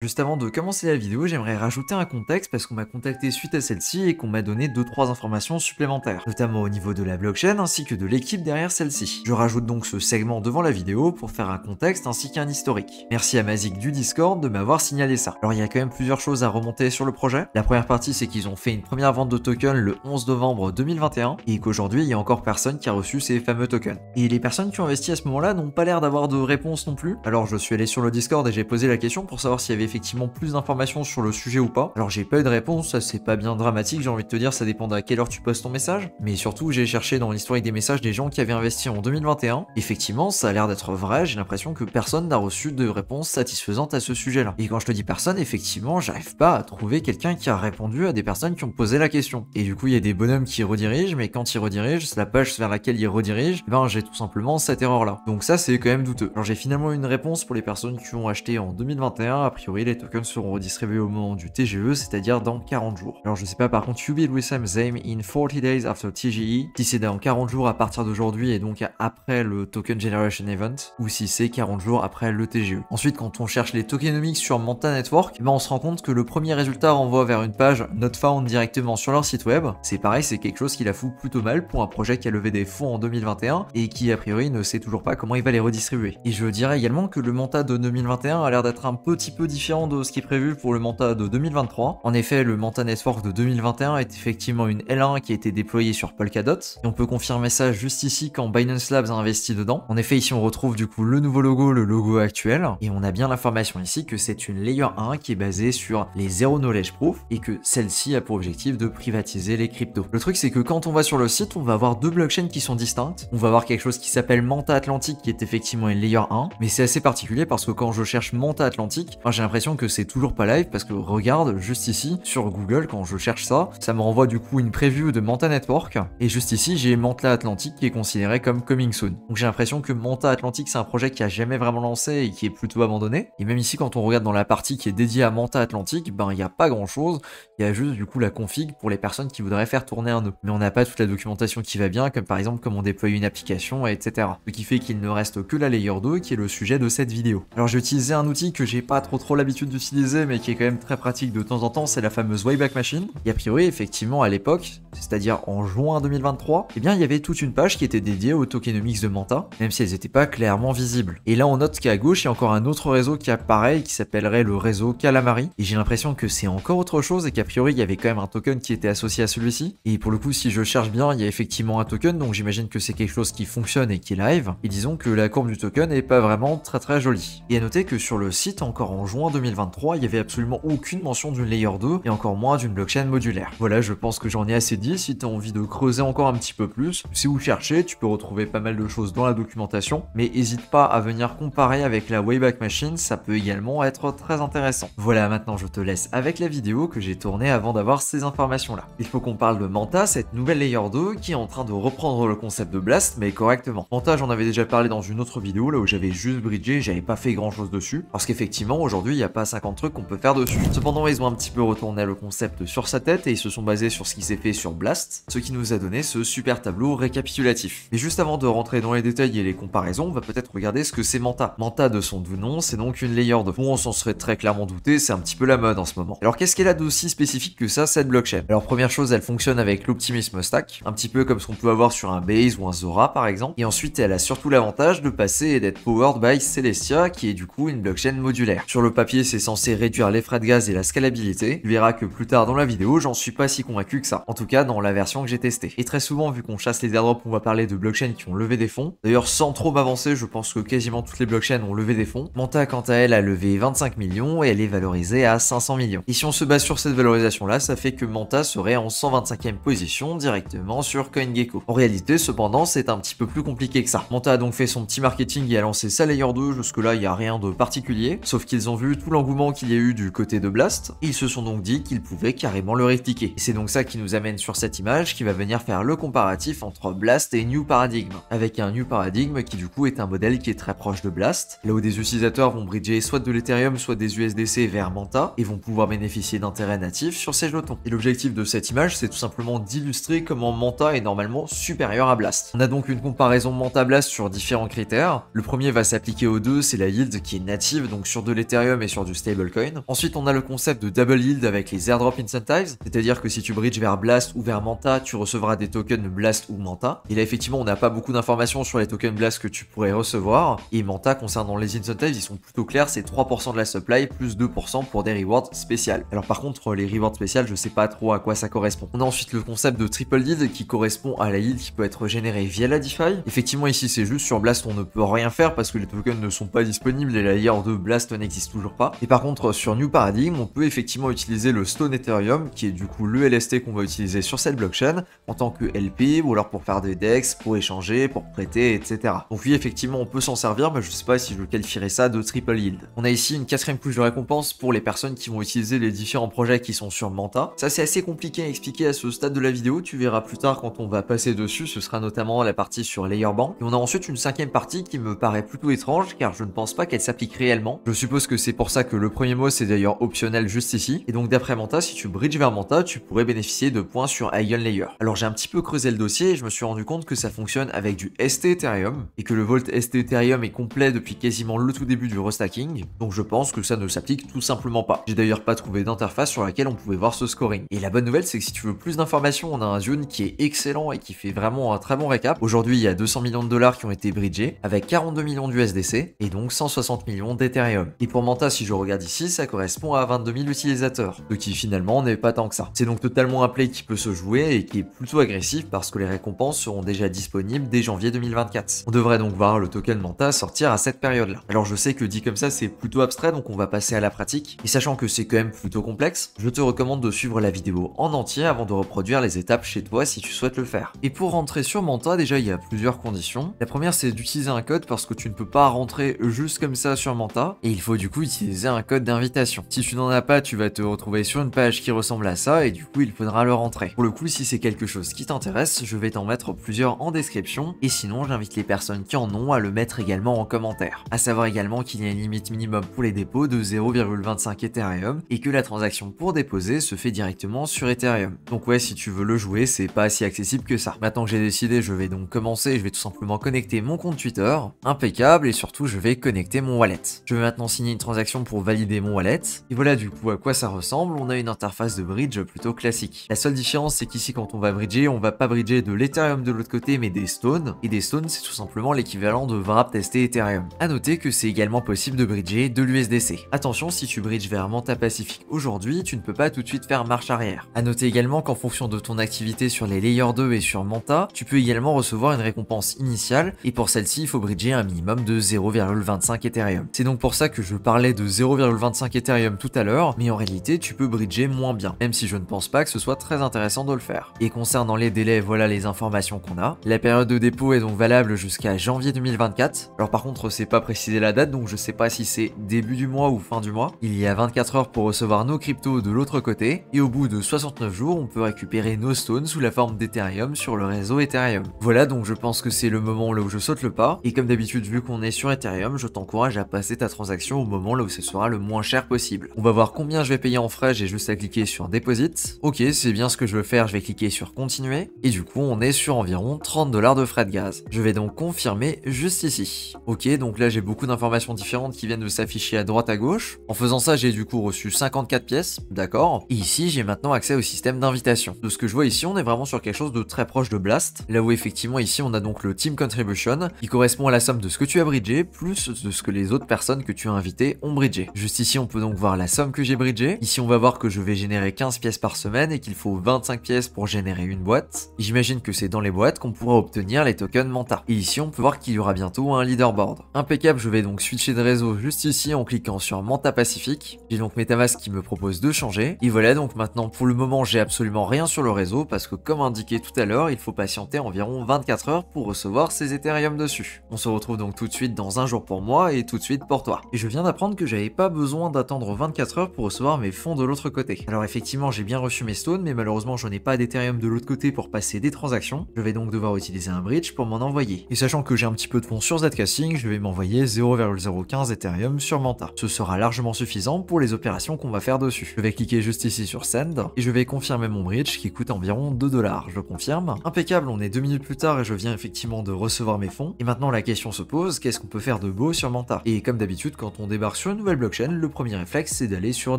Juste avant de commencer la vidéo, j'aimerais rajouter un contexte parce qu'on m'a contacté suite à celle-ci et qu'on m'a donné 2-3 informations supplémentaires, notamment au niveau de la blockchain ainsi que de l'équipe derrière celle-ci. Je rajoute donc ce segment devant la vidéo pour faire un contexte ainsi qu'un historique. Merci à Mazik du Discord de m'avoir signalé ça. Alors il y a quand même plusieurs choses à remonter sur le projet. La première partie c'est qu'ils ont fait une première vente de tokens le 11 novembre 2021 et qu'aujourd'hui il y a encore personne qui a reçu ces fameux tokens. Et les personnes qui ont investi à ce moment-là n'ont pas l'air d'avoir de réponse non plus. Alors je suis allé sur le Discord et j'ai posé la question pour savoir s'il y avait effectivement plus d'informations sur le sujet ou pas. Alors j'ai pas eu de réponse, ça c'est pas bien dramatique, j'ai envie de te dire, ça dépend à quelle heure tu postes ton message. Mais surtout, j'ai cherché dans l'historique des messages des gens qui avaient investi en 2021. Effectivement, ça a l'air d'être vrai, j'ai l'impression que personne n'a reçu de réponse satisfaisante à ce sujet-là. Et quand je te dis personne, effectivement, j'arrive pas à trouver quelqu'un qui a répondu à des personnes qui ont posé la question. Et du coup, il y a des bonhommes qui redirigent, mais quand ils redirigent, c'est la page vers laquelle ils redirigent, ben j'ai tout simplement cette erreur-là. Donc ça, c'est quand même douteux. Alors j'ai finalement une réponse pour les personnes qui ont acheté en 2021, a priori les tokens seront redistribués au moment du TGE, c'est-à-dire dans 40 jours. Alors je sais pas par contre, you build with the in 40 days after TGE, si c'est dans 40 jours à partir d'aujourd'hui et donc après le token generation event, ou si c'est 40 jours après le TGE. Ensuite, quand on cherche les tokenomics sur Manta Network, ben on se rend compte que le premier résultat renvoie vers une page not found directement sur leur site web. C'est pareil, c'est quelque chose qui la fout plutôt mal pour un projet qui a levé des fonds en 2021 et qui a priori ne sait toujours pas comment il va les redistribuer. Et je dirais également que le Manta de 2021 a l'air d'être un petit peu différent de ce qui est prévu pour le Manta de 2023. En effet, le Manta Network de 2021 est effectivement une L1 qui a été déployée sur Polkadot, et on peut confirmer ça juste ici quand Binance Labs a investi dedans. En effet, ici on retrouve du coup le nouveau logo, le logo actuel, et on a bien l'information ici que c'est une Layer 1 qui est basée sur les Zero Knowledge Proof, et que celle-ci a pour objectif de privatiser les cryptos. Le truc c'est que quand on va sur le site, on va avoir deux blockchains qui sont distinctes. On va avoir quelque chose qui s'appelle Manta Atlantique qui est effectivement une Layer 1, mais c'est assez particulier parce que quand je cherche Manta Atlantique, j'ai l'impression que c'est toujours pas live parce que regarde, juste ici, sur Google, quand je cherche ça, ça me renvoie du coup une preview de Manta Network. Et juste ici, j'ai Manta Atlantique qui est considéré comme coming soon. Donc j'ai l'impression que Manta Atlantique, c'est un projet qui a jamais vraiment lancé et qui est plutôt abandonné. Et même ici, quand on regarde dans la partie qui est dédiée à Manta Atlantique, ben il n'y a pas grand chose. Il y a juste du coup la config pour les personnes qui voudraient faire tourner un nœud. Mais on n'a pas toute la documentation qui va bien, comme par exemple comment déployer une application, etc. Ce qui fait qu'il ne reste que la layer 2 qui est le sujet de cette vidéo. Alors j'ai utilisé un outil que j'ai pas trop trop l'habitude d'utiliser mais qui est quand même très pratique de temps en temps, c'est la fameuse Wayback Machine. Et a priori, effectivement, à l'époque, c'est-à-dire en juin 2023, eh bien il y avait toute une page qui était dédiée aux tokenomics de Manta, même si elles n'étaient pas clairement visibles. Et là on note qu'à gauche il y a encore un autre réseau qui apparaît qui s'appellerait le réseau Calamari, et j'ai l'impression que c'est encore autre chose et qu'a priori il y avait quand même un token qui était associé à celui-ci. Et pour le coup si je cherche bien il y a effectivement un token, donc j'imagine que c'est quelque chose qui fonctionne et qui est live, et disons que la courbe du token n'est pas vraiment très très jolie. Et à noter que sur le site encore en juin 2023 il y avait absolument aucune mention d'une layer 2 et encore moins d'une blockchain modulaire. Voilà je pense que j'en ai assez dit, si tu as envie de creuser encore un petit peu plus, si vous cherchez, tu peux retrouver pas mal de choses dans la documentation, mais hésite pas à venir comparer avec la Wayback Machine, ça peut également être très intéressant. Voilà, maintenant je te laisse avec la vidéo que j'ai tournée avant d'avoir ces informations-là. Il faut qu'on parle de Manta, cette nouvelle Layer 2 qui est en train de reprendre le concept de Blast, mais correctement. Manta, j'en avais déjà parlé dans une autre vidéo, là où j'avais juste bridgé, j'avais pas fait grand chose dessus, parce qu'effectivement, aujourd'hui, il n'y a pas 50 trucs qu'on peut faire dessus. Cependant, ils ont un petit peu retourné le concept sur sa tête et ils se sont basés sur ce qui s'est fait sur Blast, ce qui nous a donné ce super tableau récapitulatif. Mais juste avant de rentrer dans les détails et les comparaisons, on va peut-être regarder ce que c'est Manta. Manta de son doux nom, c'est donc une layer de fond, on s'en serait très clairement douté, c'est un petit peu la mode en ce moment. Alors qu'est-ce qu'elle a d'aussi spécifique que ça, cette blockchain Alors première chose, elle fonctionne avec l'optimisme stack, un petit peu comme ce qu'on peut avoir sur un Base ou un Zora par exemple. Et ensuite, elle a surtout l'avantage de passer et d'être powered by Celestia, qui est du coup une blockchain modulaire. Sur le papier, c'est censé réduire les frais de gaz et la scalabilité. Tu verra que plus tard dans la vidéo, j'en suis pas si convaincu que ça. En tout cas, dans la version que j'ai testée. Et très souvent, vu qu'on chasse les airdrops, on va parler de blockchains qui ont levé des fonds. D'ailleurs, sans trop m'avancer je pense que quasiment toutes les blockchains ont levé des fonds. Manta, quant à elle, a levé 25 millions et elle est valorisée à 500 millions. Et si on se base sur cette valorisation-là, ça fait que Manta serait en 125e position directement sur CoinGecko. En réalité, cependant, c'est un petit peu plus compliqué que ça. Manta a donc fait son petit marketing et a lancé sa Layer 2, jusque-là, il n'y a rien de particulier, sauf qu'ils ont vu tout l'engouement qu'il y a eu du côté de Blast, ils se sont donc dit qu'ils pouvaient carrément le répliquer. Et c'est donc ça qui nous amène sur cette image qui va venir faire le comparatif entre Blast et New Paradigm, avec un New Paradigm qui du coup est un modèle qui est très proche de Blast, là où des utilisateurs vont bridger soit de l'Ethereum, soit des USDC vers Manta, et vont pouvoir bénéficier d'intérêts natifs sur ces jetons. Et l'objectif de cette image, c'est tout simplement d'illustrer comment Manta est normalement supérieur à Blast. On a donc une comparaison Manta-Blast sur différents critères. Le premier va s'appliquer aux deux, c'est la yield qui est native, donc sur de l'Ethereum et sur du stablecoin. Ensuite, on a le concept de double yield avec les airdrop incentives, c'est-à-dire que si tu bridges vers Blast ou Manta, tu recevras des tokens Blast ou Manta. Et là, effectivement, on n'a pas beaucoup d'informations sur les tokens Blast que tu pourrais recevoir. Et Manta, concernant les incentives, ils sont plutôt clairs, c'est 3% de la supply plus 2% pour des rewards spéciales. Alors par contre, les rewards spéciales, je sais pas trop à quoi ça correspond. On a ensuite le concept de triple lead qui correspond à la yield qui peut être générée via la DeFi. Effectivement, ici, c'est juste sur Blast, on ne peut rien faire parce que les tokens ne sont pas disponibles et la layer de Blast n'existe toujours pas. Et par contre, sur New Paradigm, on peut effectivement utiliser le Stone Ethereum, qui est du coup le LST qu'on va utiliser sur cette blockchain en tant que LP ou alors pour faire des DEX, pour échanger, pour prêter, etc. Donc oui, effectivement, on peut s'en servir, mais je sais pas si je qualifierais ça de triple yield. On a ici une quatrième couche de récompense pour les personnes qui vont utiliser les différents projets qui sont sur Manta. Ça, c'est assez compliqué à expliquer à ce stade de la vidéo, tu verras plus tard quand on va passer dessus, ce sera notamment la partie sur Layer Bank. Et on a ensuite une cinquième partie qui me paraît plutôt étrange, car je ne pense pas qu'elle s'applique réellement. Je suppose que c'est pour ça que le premier mot, c'est d'ailleurs optionnel juste ici. Et donc d'après Manta, si tu bridge vers Manta, tu pourrais bénéficier de points sur sur Layer. Alors j'ai un petit peu creusé le dossier et je me suis rendu compte que ça fonctionne avec du ST Ethereum et que le Volt ST Ethereum est complet depuis quasiment le tout début du restacking, donc je pense que ça ne s'applique tout simplement pas. J'ai d'ailleurs pas trouvé d'interface sur laquelle on pouvait voir ce scoring. Et la bonne nouvelle c'est que si tu veux plus d'informations, on a un zone qui est excellent et qui fait vraiment un très bon récap. Aujourd'hui il y a 200 millions de dollars qui ont été bridgés avec 42 millions d'USDC et donc 160 millions d'Ethereum. Et pour Manta si je regarde ici, ça correspond à 22 000 utilisateurs, ce qui finalement n'est pas tant que ça. C'est donc totalement un play qui peut se jouer et qui est plutôt agressif parce que les récompenses seront déjà disponibles dès janvier 2024. On devrait donc voir le token Manta sortir à cette période-là. Alors je sais que dit comme ça c'est plutôt abstrait donc on va passer à la pratique. Et sachant que c'est quand même plutôt complexe, je te recommande de suivre la vidéo en entier avant de reproduire les étapes chez toi si tu souhaites le faire. Et pour rentrer sur Manta déjà il y a plusieurs conditions. La première c'est d'utiliser un code parce que tu ne peux pas rentrer juste comme ça sur Manta et il faut du coup utiliser un code d'invitation. Si tu n'en as pas tu vas te retrouver sur une page qui ressemble à ça et du coup il faudra le rentrer. Pour le coup, si c'est quelque chose qui t'intéresse, je vais t'en mettre plusieurs en description, et sinon j'invite les personnes qui en ont à le mettre également en commentaire. À savoir également qu'il y a une limite minimum pour les dépôts de 0,25 Ethereum, et que la transaction pour déposer se fait directement sur Ethereum. Donc ouais, si tu veux le jouer, c'est pas si accessible que ça. Maintenant que j'ai décidé, je vais donc commencer, je vais tout simplement connecter mon compte Twitter, impeccable, et surtout je vais connecter mon wallet. Je vais maintenant signer une transaction pour valider mon wallet, et voilà du coup à quoi ça ressemble, on a une interface de bridge plutôt classique. La seule différence c'est qu'ici, quand on va bridger, on va pas bridger de l'Ethereum de l'autre côté, mais des stones. Et des stones, c'est tout simplement l'équivalent de wrap testé Ethereum. À noter que c'est également possible de bridger de l'USDC. Attention, si tu bridges vers Manta Pacific aujourd'hui, tu ne peux pas tout de suite faire marche arrière. À noter également qu'en fonction de ton activité sur les Layer 2 et sur Manta, tu peux également recevoir une récompense initiale, et pour celle-ci, il faut bridger un minimum de 0,25 Ethereum. C'est donc pour ça que je parlais de 0,25 Ethereum tout à l'heure, mais en réalité, tu peux bridger moins bien, même si je ne pense pas que ce soit très intéressant de le faire. Et concernant les délais, voilà les informations qu'on a. La période de dépôt est donc valable jusqu'à janvier 2024. Alors par contre, c'est pas précisé la date, donc je sais pas si c'est début du mois ou fin du mois. Il y a 24 heures pour recevoir nos cryptos de l'autre côté, et au bout de 69 jours, on peut récupérer nos stones sous la forme d'Ethereum sur le réseau Ethereum. Voilà, donc je pense que c'est le moment là où je saute le pas, et comme d'habitude, vu qu'on est sur Ethereum, je t'encourage à passer ta transaction au moment là où ce sera le moins cher possible. On va voir combien je vais payer en frais, j'ai juste à cliquer sur Deposit. Ok, c'est bien ce que je faire, je vais cliquer sur continuer, et du coup on est sur environ 30 dollars de frais de gaz. Je vais donc confirmer juste ici. Ok, donc là j'ai beaucoup d'informations différentes qui viennent de s'afficher à droite à gauche. En faisant ça, j'ai du coup reçu 54 pièces, d'accord. Et ici, j'ai maintenant accès au système d'invitation. De ce que je vois ici, on est vraiment sur quelque chose de très proche de Blast, là où effectivement ici on a donc le Team Contribution, qui correspond à la somme de ce que tu as bridgé, plus de ce que les autres personnes que tu as invitées ont bridgé. Juste ici, on peut donc voir la somme que j'ai bridgé. Ici, on va voir que je vais générer 15 pièces par semaine et qu'il faut 20 pièces pour générer une boîte. J'imagine que c'est dans les boîtes qu'on pourra obtenir les tokens Manta. Et ici, on peut voir qu'il y aura bientôt un leaderboard. Impeccable, je vais donc switcher de réseau juste ici en cliquant sur Manta Pacifique, J'ai donc MetaMask qui me propose de changer. Et voilà, donc maintenant, pour le moment, j'ai absolument rien sur le réseau parce que comme indiqué tout à l'heure, il faut patienter environ 24 heures pour recevoir ces Ethereum dessus. On se retrouve donc tout de suite dans un jour pour moi et tout de suite pour toi. Et je viens d'apprendre que j'avais pas besoin d'attendre 24 heures pour recevoir mes fonds de l'autre côté. Alors effectivement, j'ai bien reçu mes stones, mais malheureusement, je n'ai pas d'Ethereum de l'autre côté pour passer des transactions, je vais donc devoir utiliser un bridge pour m'en envoyer. Et sachant que j'ai un petit peu de fonds sur Zcashing, je vais m'envoyer 0,015 Ethereum sur Manta. Ce sera largement suffisant pour les opérations qu'on va faire dessus. Je vais cliquer juste ici sur Send, et je vais confirmer mon bridge qui coûte environ 2 dollars. Je confirme. Impeccable, on est 2 minutes plus tard et je viens effectivement de recevoir mes fonds. Et maintenant la question se pose, qu'est-ce qu'on peut faire de beau sur Manta Et comme d'habitude, quand on débarque sur une nouvelle blockchain, le premier réflexe c'est d'aller sur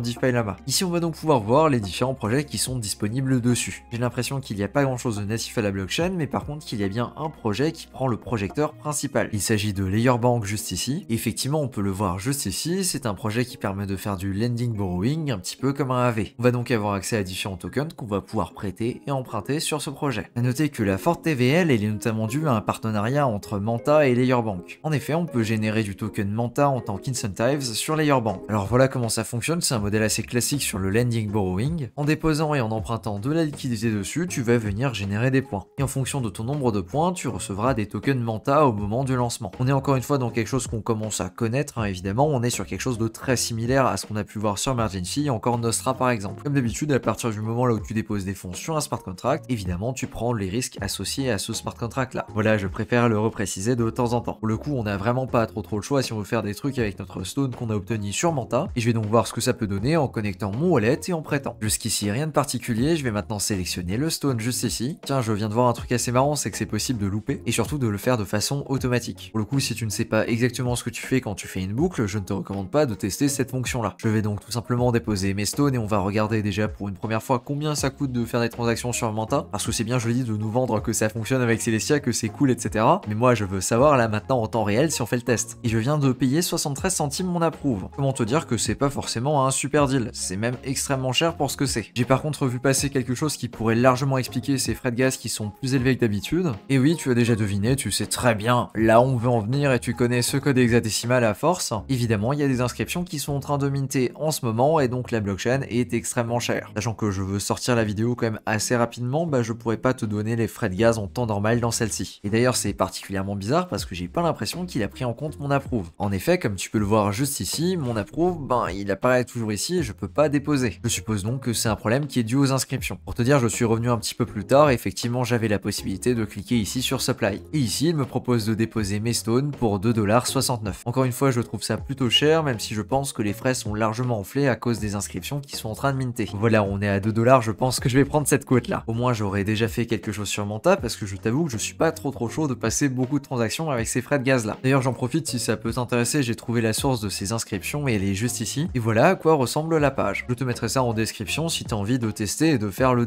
DeFi Lama. Ici on va donc pouvoir voir les différents projets qui sont disponibles de j'ai l'impression qu'il n'y a pas grand chose de natif à la blockchain, mais par contre qu'il y a bien un projet qui prend le projecteur principal. Il s'agit de Layer juste ici. Effectivement, on peut le voir juste ici, c'est un projet qui permet de faire du lending borrowing, un petit peu comme un AV. On va donc avoir accès à différents tokens qu'on va pouvoir prêter et emprunter sur ce projet. A noter que la forte TVL, elle est notamment due à un partenariat entre Manta et Layer En effet, on peut générer du token Manta en tant qu'incentives sur Layer Bank. Alors voilà comment ça fonctionne, c'est un modèle assez classique sur le lending borrowing. En déposant et en empruntant de la qui liquidité dessus, tu vas venir générer des points. Et en fonction de ton nombre de points, tu recevras des tokens Manta au moment du lancement. On est encore une fois dans quelque chose qu'on commence à connaître, hein, évidemment, on est sur quelque chose de très similaire à ce qu'on a pu voir sur Fee, encore Nostra par exemple. Comme d'habitude, à partir du moment là où tu déposes des fonds sur un smart contract, évidemment, tu prends les risques associés à ce smart contract là. Voilà, je préfère le repréciser de temps en temps. Pour le coup, on n'a vraiment pas trop trop le choix si on veut faire des trucs avec notre stone qu'on a obtenu sur Manta, et je vais donc voir ce que ça peut donner en connectant mon wallet et en prêtant. Jusqu'ici, rien de particulier, je vais maintenant d'en sélectionner le stone juste ici. Tiens, je viens de voir un truc assez marrant, c'est que c'est possible de louper et surtout de le faire de façon automatique. Pour le coup, si tu ne sais pas exactement ce que tu fais quand tu fais une boucle, je ne te recommande pas de tester cette fonction-là. Je vais donc tout simplement déposer mes stones et on va regarder déjà pour une première fois combien ça coûte de faire des transactions sur Manta, parce que c'est bien joli de nous vendre que ça fonctionne avec Celestia, que c'est cool, etc. Mais moi, je veux savoir là maintenant en temps réel si on fait le test. Et je viens de payer 73 centimes mon approuve. Comment te dire que c'est pas forcément un super deal, c'est même extrêmement cher pour ce que c'est. J'ai par contre vu passer quelques chose qui pourrait largement expliquer ces frais de gaz qui sont plus élevés que d'habitude. Et oui, tu as déjà deviné, tu sais très bien là on veut en venir et tu connais ce code hexadécimal à force. Évidemment, il y a des inscriptions qui sont en train de minter en ce moment et donc la blockchain est extrêmement chère. Sachant que je veux sortir la vidéo quand même assez rapidement, bah je pourrais pas te donner les frais de gaz en temps normal dans celle-ci. Et d'ailleurs, c'est particulièrement bizarre parce que j'ai pas l'impression qu'il a pris en compte mon approuve. En effet, comme tu peux le voir juste ici, mon approuve, ben il apparaît toujours ici et je peux pas déposer. Je suppose donc que c'est un problème qui est dû aux inscriptions. Pour te dire, je suis revenu un petit peu plus tard effectivement j'avais la possibilité de cliquer ici sur Supply. Et ici, il me propose de déposer mes stones pour 2,69$. Encore une fois, je trouve ça plutôt cher, même si je pense que les frais sont largement enflés à cause des inscriptions qui sont en train de minter. Voilà, on est à 2$, je pense que je vais prendre cette quote là. Au moins, j'aurais déjà fait quelque chose sur Manta parce que je t'avoue que je suis pas trop trop chaud de passer beaucoup de transactions avec ces frais de gaz là. D'ailleurs, j'en profite si ça peut t'intéresser, j'ai trouvé la source de ces inscriptions et elle est juste ici. Et voilà à quoi ressemble la page. Je te mettrai ça en description si t'as envie de tester et de faire le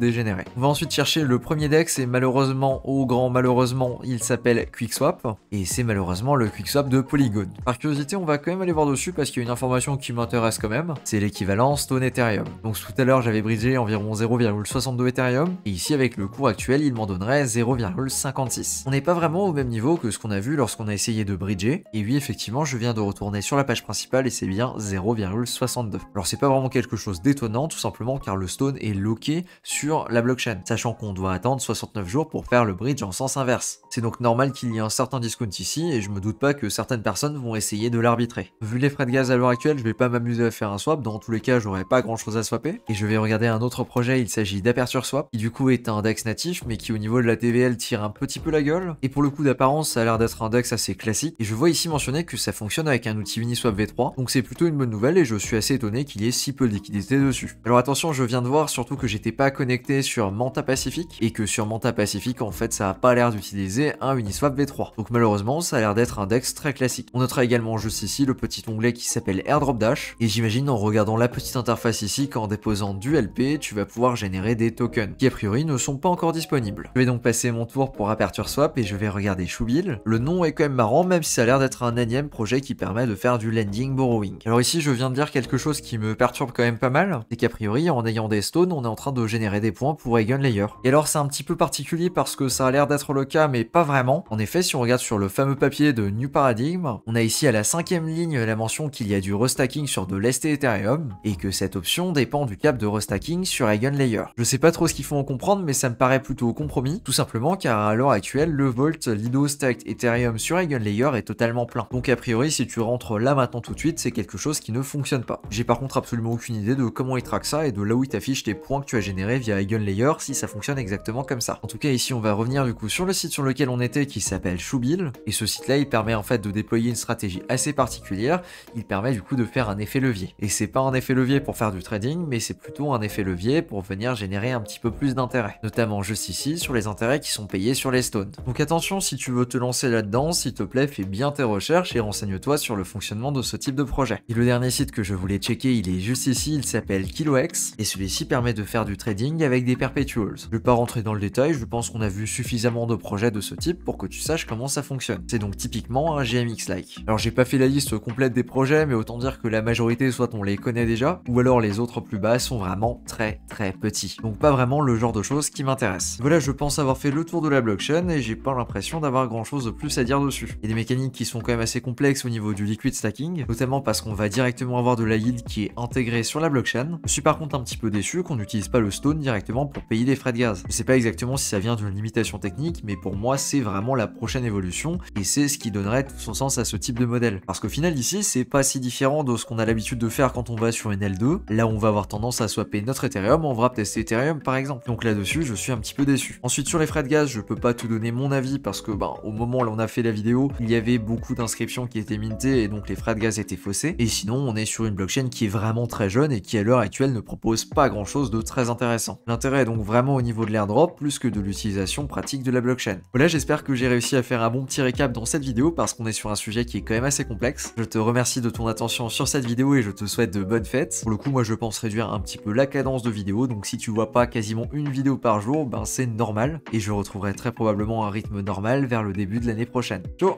On va ensuite chercher le premier deck, et malheureusement, au oh grand malheureusement, il s'appelle QuickSwap et c'est malheureusement le QuickSwap de Polygon. Par curiosité, on va quand même aller voir dessus parce qu'il y a une information qui m'intéresse quand même, c'est l'équivalent Stone Ethereum. Donc tout à l'heure, j'avais bridgé environ 0,62 Ethereum et ici avec le cours actuel, il m'en donnerait 0,56. On n'est pas vraiment au même niveau que ce qu'on a vu lorsqu'on a essayé de bridger et oui, effectivement, je viens de retourner sur la page principale et c'est bien 0,62. Alors c'est pas vraiment quelque chose d'étonnant tout simplement car le stone est loqué sur sur la blockchain, sachant qu'on doit attendre 69 jours pour faire le bridge en sens inverse. C'est donc normal qu'il y ait un certain discount ici, et je me doute pas que certaines personnes vont essayer de l'arbitrer. Vu les frais de gaz à l'heure actuelle, je vais pas m'amuser à faire un swap, dans tous les cas j'aurai pas grand chose à swapper, et je vais regarder un autre projet, il s'agit d'Aperture Swap, qui du coup est un DEX natif, mais qui au niveau de la TVL tire un petit peu la gueule, et pour le coup d'apparence ça a l'air d'être un DEX assez classique, et je vois ici mentionner que ça fonctionne avec un outil Uniswap V3, donc c'est plutôt une bonne nouvelle, et je suis assez étonné qu'il y ait si peu de liquidité dessus. Alors attention, je viens de voir surtout que j'étais pas connecté sur Manta Pacific et que sur Manta Pacific, en fait, ça a pas l'air d'utiliser un Uniswap V3. Donc malheureusement, ça a l'air d'être un DEX très classique. On notera également juste ici le petit onglet qui s'appelle Airdrop Dash et j'imagine en regardant la petite interface ici qu'en déposant du LP, tu vas pouvoir générer des tokens qui a priori ne sont pas encore disponibles. Je vais donc passer mon tour pour Aperture Swap et je vais regarder Shubil. Le nom est quand même marrant même si ça a l'air d'être un énième projet qui permet de faire du lending borrowing. Alors ici, je viens de dire quelque chose qui me perturbe quand même pas mal, c'est qu'a priori, en ayant des stones, on est en train de générer des points pour Layer. Et alors c'est un petit peu particulier parce que ça a l'air d'être le cas mais pas vraiment. En effet si on regarde sur le fameux papier de New Paradigm, on a ici à la cinquième ligne la mention qu'il y a du restacking sur de l'ST Ethereum et que cette option dépend du cap de restacking sur Eigenlayer. Je sais pas trop ce qu'il faut en comprendre mais ça me paraît plutôt compromis, tout simplement car à l'heure actuelle le vault Lido Stacked Ethereum sur Eigenlayer est totalement plein. Donc a priori si tu rentres là maintenant tout de suite c'est quelque chose qui ne fonctionne pas. J'ai par contre absolument aucune idée de comment il traque ça et de là où il t'affiche tes points que tu as générés via Layer si ça fonctionne exactement comme ça. En tout cas ici on va revenir du coup sur le site sur lequel on était qui s'appelle Shubil et ce site là il permet en fait de déployer une stratégie assez particulière, il permet du coup de faire un effet levier. Et c'est pas un effet levier pour faire du trading mais c'est plutôt un effet levier pour venir générer un petit peu plus d'intérêt. Notamment juste ici sur les intérêts qui sont payés sur les stones. Donc attention si tu veux te lancer là-dedans, s'il te plaît fais bien tes recherches et renseigne-toi sur le fonctionnement de ce type de projet. Et le dernier site que je voulais checker il est juste ici, il s'appelle KiloX et celui-ci permet de faire du trading avec des perpetuals. Je vais pas rentrer dans le détail, je pense qu'on a vu suffisamment de projets de ce type pour que tu saches comment ça fonctionne. C'est donc typiquement un GMX-like. Alors j'ai pas fait la liste complète des projets, mais autant dire que la majorité soit on les connaît déjà, ou alors les autres plus bas sont vraiment très très petits. Donc pas vraiment le genre de choses qui m'intéresse. Voilà, je pense avoir fait le tour de la blockchain et j'ai pas l'impression d'avoir grand chose de plus à dire dessus. Il y a des mécaniques qui sont quand même assez complexes au niveau du liquid stacking, notamment parce qu'on va directement avoir de la yield qui est intégrée sur la blockchain. Je suis par contre un petit peu déçu qu'on n'utilise pas le stock directement pour payer les frais de gaz. Je sais pas exactement si ça vient d'une limitation technique, mais pour moi c'est vraiment la prochaine évolution et c'est ce qui donnerait tout son sens à ce type de modèle. Parce qu'au final ici c'est pas si différent de ce qu'on a l'habitude de faire quand on va sur une L2. Là on va avoir tendance à swapper notre Ethereum, on va tester Ethereum par exemple. Donc là-dessus je suis un petit peu déçu. Ensuite sur les frais de gaz je peux pas tout donner mon avis parce que ben, au moment où on a fait la vidéo il y avait beaucoup d'inscriptions qui étaient mintées et donc les frais de gaz étaient faussés. Et sinon on est sur une blockchain qui est vraiment très jeune et qui à l'heure actuelle ne propose pas grand chose de très intéressant. L'intérêt est donc vraiment au niveau de l'airdrop plus que de l'utilisation pratique de la blockchain. Voilà, j'espère que j'ai réussi à faire un bon petit récap dans cette vidéo parce qu'on est sur un sujet qui est quand même assez complexe. Je te remercie de ton attention sur cette vidéo et je te souhaite de bonnes fêtes. Pour le coup, moi je pense réduire un petit peu la cadence de vidéo, donc si tu vois pas quasiment une vidéo par jour, ben c'est normal et je retrouverai très probablement un rythme normal vers le début de l'année prochaine. Ciao